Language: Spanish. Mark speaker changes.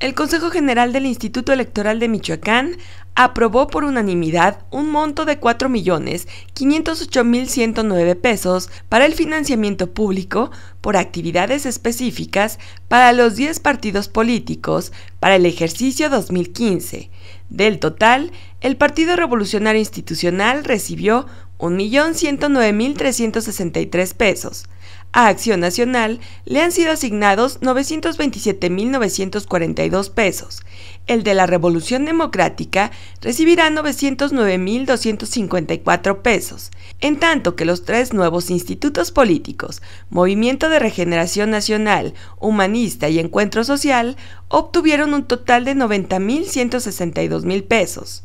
Speaker 1: El Consejo General del Instituto Electoral de Michoacán aprobó por unanimidad un monto de 4.508.109 pesos para el financiamiento público por actividades específicas para los 10 partidos políticos para el ejercicio 2015. Del total, el Partido Revolucionario Institucional recibió 1.109.363 pesos a Acción Nacional le han sido asignados 927.942 pesos. El de la Revolución Democrática recibirá 909.254 pesos, en tanto que los tres nuevos institutos políticos, Movimiento de Regeneración Nacional, Humanista y Encuentro Social, obtuvieron un total de 90.162.000 pesos.